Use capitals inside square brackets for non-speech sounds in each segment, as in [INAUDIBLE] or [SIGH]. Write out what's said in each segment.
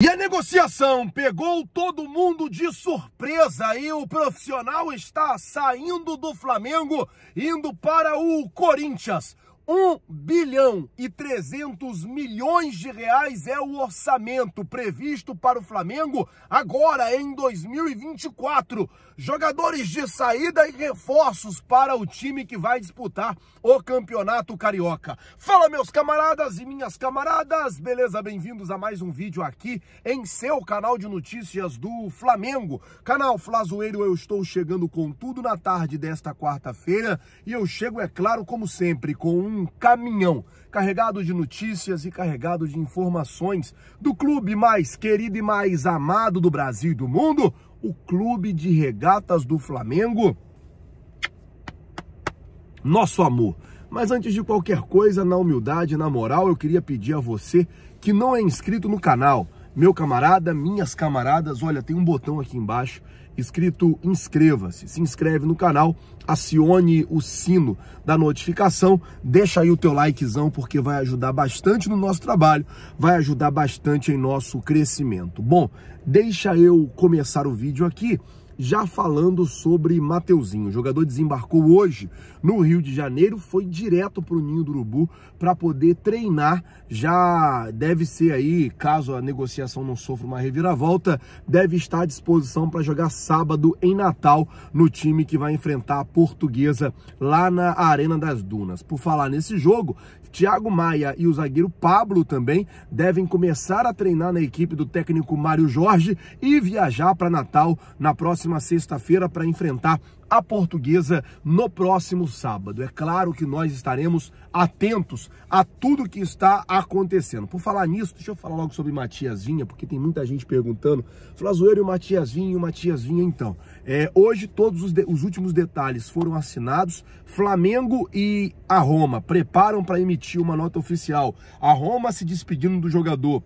E a negociação pegou todo mundo de surpresa e o profissional está saindo do Flamengo, indo para o Corinthians. 1 bilhão e 300 milhões de reais é o orçamento previsto para o Flamengo agora em 2024. Jogadores de saída e reforços para o time que vai disputar o Campeonato Carioca. Fala meus camaradas e minhas camaradas, beleza? Bem-vindos a mais um vídeo aqui em seu canal de notícias do Flamengo. Canal Flazoeiro, eu estou chegando com tudo na tarde desta quarta-feira e eu chego, é claro, como sempre, com um um caminhão carregado de notícias e carregado de informações do clube mais querido e mais amado do Brasil e do mundo, o Clube de Regatas do Flamengo. Nosso amor. Mas antes de qualquer coisa, na humildade, na moral, eu queria pedir a você que não é inscrito no canal meu camarada, minhas camaradas, olha, tem um botão aqui embaixo escrito inscreva-se, se inscreve no canal, acione o sino da notificação, deixa aí o teu likezão porque vai ajudar bastante no nosso trabalho, vai ajudar bastante em nosso crescimento. Bom, deixa eu começar o vídeo aqui já falando sobre Mateuzinho. O jogador desembarcou hoje no Rio de Janeiro, foi direto para o Ninho do Urubu para poder treinar. Já deve ser aí, caso a negociação não sofra uma reviravolta, deve estar à disposição para jogar sábado em Natal no time que vai enfrentar a Portuguesa lá na Arena das Dunas. Por falar nesse jogo, Thiago Maia e o zagueiro Pablo também devem começar a treinar na equipe do técnico Mário Jorge e viajar para Natal na próxima próxima sexta-feira para enfrentar a portuguesa no próximo sábado. É claro que nós estaremos atentos a tudo que está acontecendo. Por falar nisso, deixa eu falar logo sobre Matias Vinha, porque tem muita gente perguntando. Flazoeiro e o Matias Vinha, e o Matias Vinha então. É, hoje todos os, de, os últimos detalhes foram assinados. Flamengo e a Roma preparam para emitir uma nota oficial. A Roma se despedindo do jogador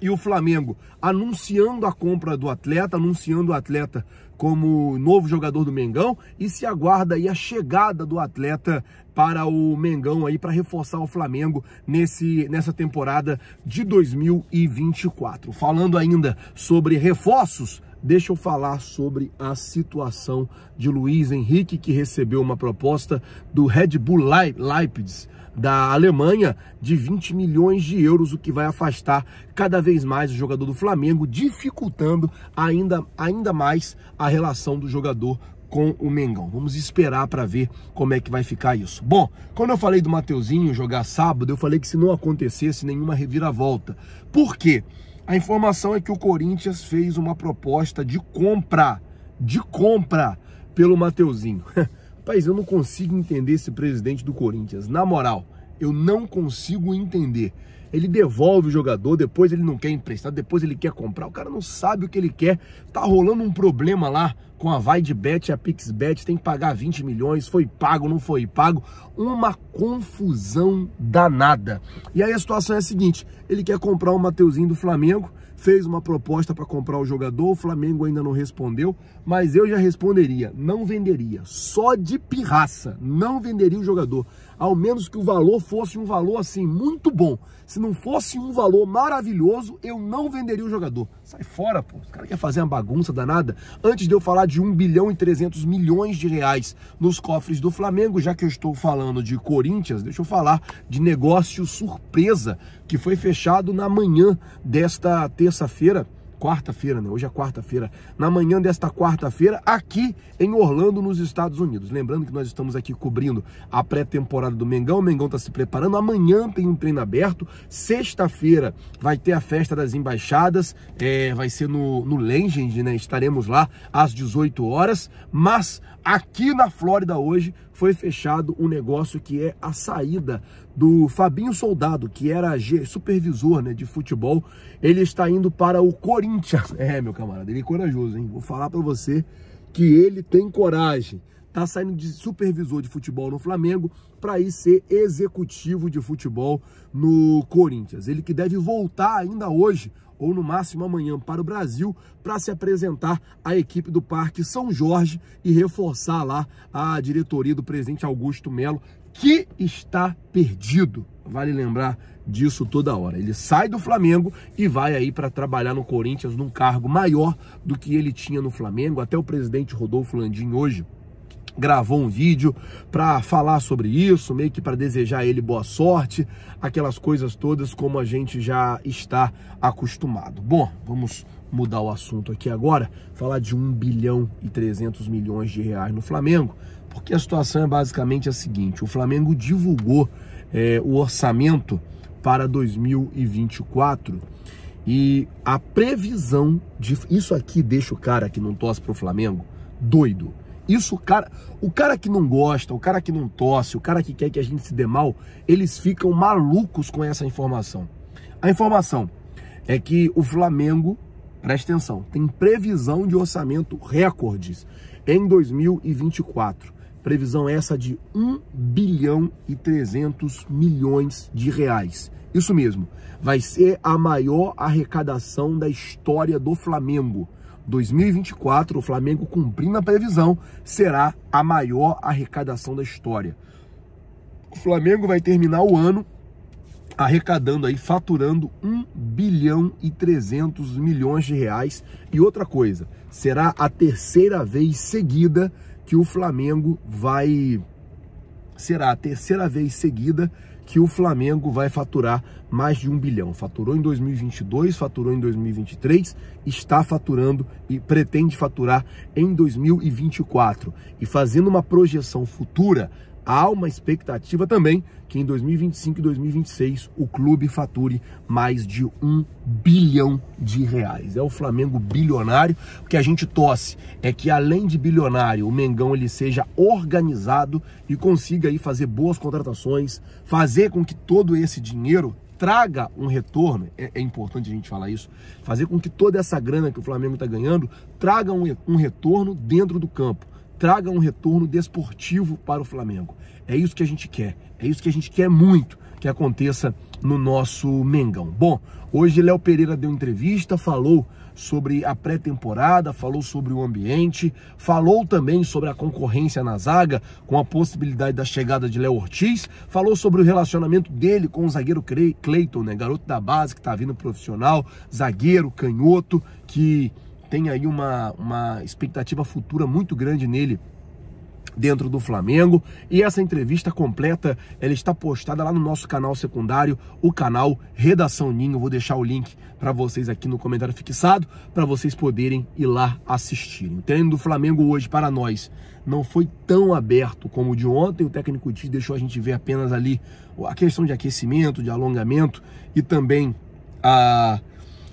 e o Flamengo anunciando a compra do atleta, anunciando o atleta como novo jogador do Mengão e se aguarda aí a chegada do atleta para o Mengão aí para reforçar o Flamengo nesse nessa temporada de 2024. Falando ainda sobre reforços, deixa eu falar sobre a situação de Luiz Henrique que recebeu uma proposta do Red Bull Leipzig da Alemanha de 20 milhões de euros, o que vai afastar cada vez mais o jogador do Flamengo, dificultando ainda, ainda mais a relação do jogador com o Mengão. Vamos esperar para ver como é que vai ficar isso. Bom, quando eu falei do Mateuzinho jogar sábado, eu falei que se não acontecesse nenhuma reviravolta. Por quê? A informação é que o Corinthians fez uma proposta de compra, de compra pelo Mateuzinho. [LAUGHS] Rapaz, eu não consigo entender esse presidente do Corinthians. Na moral, eu não consigo entender. Ele devolve o jogador, depois ele não quer emprestar, depois ele quer comprar. O cara não sabe o que ele quer. Tá rolando um problema lá com a VaiDBet e a PixBet, tem que pagar 20 milhões, foi pago, não foi pago, uma confusão danada. E aí a situação é a seguinte, ele quer comprar o Mateuzinho do Flamengo, fez uma proposta para comprar o jogador, o Flamengo ainda não respondeu, mas eu já responderia, não venderia, só de pirraça, não venderia o jogador, ao menos que o valor fosse um valor assim muito bom. Se não fosse um valor maravilhoso, eu não venderia o jogador. Sai fora, pô. Os caras querem fazer uma bagunça danada. Antes de eu falar de 1 bilhão e 300 milhões de reais nos cofres do Flamengo, já que eu estou falando de Corinthians, deixa eu falar de negócio surpresa que foi fechado na manhã desta terça-feira quarta-feira, né? Hoje é quarta-feira. Na manhã desta quarta-feira, aqui em Orlando, nos Estados Unidos. Lembrando que nós estamos aqui cobrindo a pré-temporada do Mengão. O Mengão está se preparando. Amanhã tem um treino aberto. Sexta-feira vai ter a festa das embaixadas. É, vai ser no, no Legend, né? Estaremos lá às 18 horas. Mas aqui na Flórida hoje foi fechado um negócio que é a saída do Fabinho Soldado, que era supervisor né, de futebol. Ele está indo para o Corinthians. É, meu camarada, ele é corajoso, hein? Vou falar para você que ele tem coragem. Tá saindo de supervisor de futebol no Flamengo para ir ser executivo de futebol no Corinthians. Ele que deve voltar ainda hoje ou no máximo amanhã para o Brasil para se apresentar à equipe do Parque São Jorge e reforçar lá a diretoria do presidente Augusto Melo, que está perdido. Vale lembrar disso toda hora. Ele sai do Flamengo e vai aí para trabalhar no Corinthians num cargo maior do que ele tinha no Flamengo. Até o presidente Rodolfo Landim hoje gravou um vídeo para falar sobre isso, meio que para desejar ele boa sorte, aquelas coisas todas como a gente já está acostumado. Bom, vamos mudar o assunto aqui agora, falar de 1 bilhão e 300 milhões de reais no Flamengo, porque a situação é basicamente a seguinte: o Flamengo divulgou é, o orçamento para 2024 e a previsão de. Isso aqui deixa o cara que não torce para o Flamengo doido isso, cara, o cara que não gosta, o cara que não tosse, o cara que quer que a gente se dê mal, eles ficam malucos com essa informação. A informação é que o Flamengo, presta atenção, tem previsão de orçamento recordes em 2024. Previsão essa de 1 bilhão e 300 milhões de reais. Isso mesmo. Vai ser a maior arrecadação da história do Flamengo. 2024, o Flamengo cumprindo a previsão, será a maior arrecadação da história. O Flamengo vai terminar o ano arrecadando aí, faturando 1 bilhão e 300 milhões de reais. E outra coisa, será a terceira vez seguida que o Flamengo vai será a terceira vez seguida que o Flamengo vai faturar mais de um bilhão. Faturou em 2022, faturou em 2023, está faturando e pretende faturar em 2024. E fazendo uma projeção futura, há uma expectativa também que em 2025 e 2026 o clube fature mais de um bilhão de reais. É o Flamengo bilionário, porque a gente tosse é que além de bilionário, o Mengão ele seja organizado e consiga aí fazer boas contratações, fazer com que todo esse dinheiro traga um retorno, é, é, importante a gente falar isso, fazer com que toda essa grana que o Flamengo está ganhando traga um, um retorno dentro do campo traga um retorno desportivo para o Flamengo. É isso que a gente quer, é isso que a gente quer muito que aconteça no nosso Mengão. Bom, hoje Léo Pereira deu entrevista, falou sobre a pré-temporada, falou sobre o ambiente, falou também sobre a concorrência na zaga, com a possibilidade da chegada de Léo Ortiz, falou sobre o relacionamento dele com o zagueiro Cleiton, né, garoto da base que está vindo profissional, zagueiro, canhoto, que tem aí uma, uma expectativa futura muito grande nele dentro do Flamengo. E essa entrevista completa, ela está postada lá no nosso canal secundário, o canal Redação Ninho. vou deixar o link para vocês aqui no comentário fixado, para vocês poderem ir lá assistir O treino do Flamengo hoje para nós não foi tão aberto como o de ontem. O técnico Tite deixou a gente ver apenas ali a questão de aquecimento, de alongamento e também a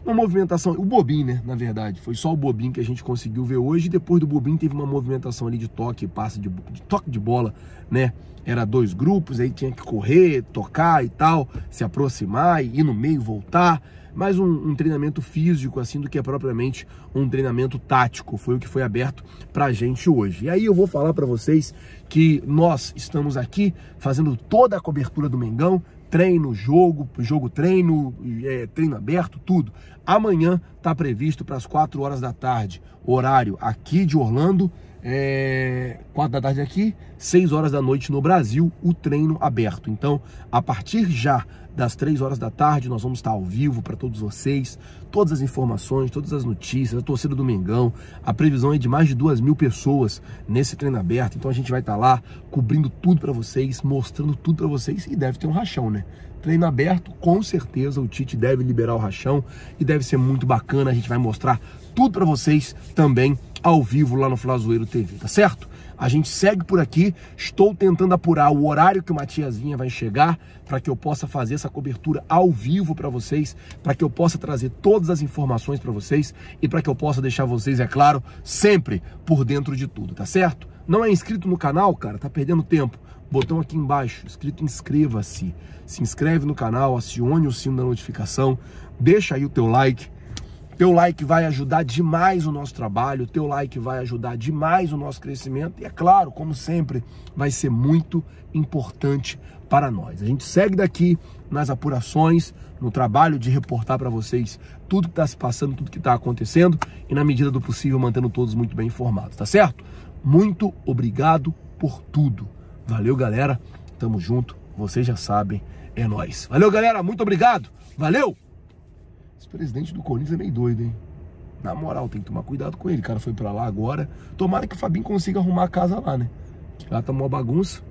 uma movimentação, o bobin, né, na verdade, foi só o bobin que a gente conseguiu ver hoje. Depois do bobin teve uma movimentação ali de toque, passe de, de toque de bola, né? Era dois grupos, aí tinha que correr, tocar e tal, se aproximar, ir no meio, voltar mais um, um, treinamento físico assim do que é propriamente um treinamento tático. Foi o que foi aberto para a gente hoje. E aí eu vou falar para vocês que nós estamos aqui fazendo toda a cobertura do Mengão, treino, jogo, jogo treino, é, treino aberto, tudo. Amanhã está previsto para as 4 horas da tarde, horário aqui de Orlando, é, 4 da tarde aqui, 6 horas da noite no Brasil, o treino aberto. Então, a partir já das 3 horas da tarde, nós vamos estar ao vivo para todos vocês, todas as informações, todas as notícias, a torcida do Mengão, a previsão é de mais de 2 mil pessoas nesse treino aberto, então a gente vai estar lá cobrindo tudo para vocês, mostrando tudo para vocês e deve ter um rachão, né? Treino aberto, com certeza o Tite deve liberar o rachão e deve ser muito bacana, a gente vai mostrar tudo para vocês também ao vivo lá no Flazoeiro TV, tá certo? A gente segue por aqui, estou tentando apurar o horário que o Matiasinha vai chegar para que eu possa fazer essa cobertura ao vivo para vocês, para que eu possa trazer todas as informações para vocês e para que eu possa deixar vocês, é claro, sempre por dentro de tudo, tá certo? Não é inscrito no canal, cara, tá perdendo tempo. Botão aqui embaixo, escrito inscreva-se. Se inscreve no canal, acione o sino da notificação, deixa aí o teu like teu like vai ajudar demais o nosso trabalho, teu like vai ajudar demais o nosso crescimento e é claro, como sempre, vai ser muito importante para nós. A gente segue daqui nas apurações, no trabalho de reportar para vocês tudo que está se passando, tudo que está acontecendo e na medida do possível mantendo todos muito bem informados, tá certo? Muito obrigado por tudo. Valeu, galera. Tamo junto. Vocês já sabem, é nós. Valeu, galera. Muito obrigado. Valeu. Esse presidente do Corinthians é meio doido, hein? Na moral, tem que tomar cuidado com ele. O cara foi pra lá agora. Tomara que o Fabinho consiga arrumar a casa lá, né? Lá tá uma bagunça.